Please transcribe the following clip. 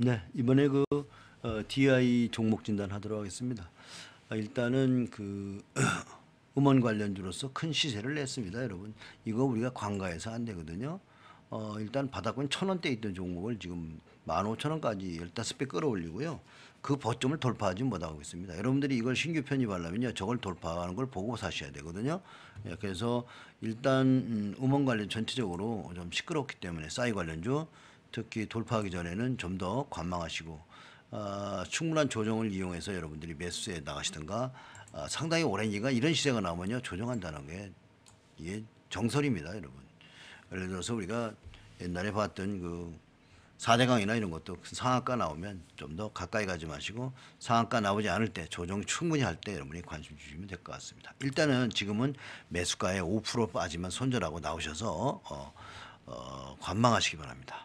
네, 이번에 그 어, DI 종목 진단 하도록 하겠습니다. 아, 일단은 그 음원 관련주로서 큰 시세를 냈습니다, 여러분. 이거 우리가 관가에서 안 되거든요. 어, 일단 바닥권 천 원대 있던 종목을 지금 만 오천 원까지 열다섯 배 끌어올리고요. 그 보점을 돌파하지 못하고 있습니다. 여러분들이 이걸 신규 편입하려면요. 저걸 돌파하는 걸 보고 사셔야 되거든요. 예, 그래서 일단 음, 음원 관련 전체적으로 좀 시끄럽기 때문에 싸이 관련주 특히 돌파하기 전에는 좀 더 관망하시고 어, 충분한 조정을 이용해서 여러분들이 매수에 나가시든가 어, 상당히 오랜 기간 이런 시세가 나오면요 조정한다는 게 이게 정설입니다 여러분 예를 들어서 우리가 옛날에 봤던 그 4대강이나 이런 것도 그 상한가 나오면 좀 더 가까이 가지 마시고 상한가 나오지 않을 때 조정 충분히 할 때 여러분이 관심 주시면 될 것 같습니다. 일단은 지금은 매수가에 5% 빠지면 손절하고 나오셔서 어, 어, 관망하시기 바랍니다.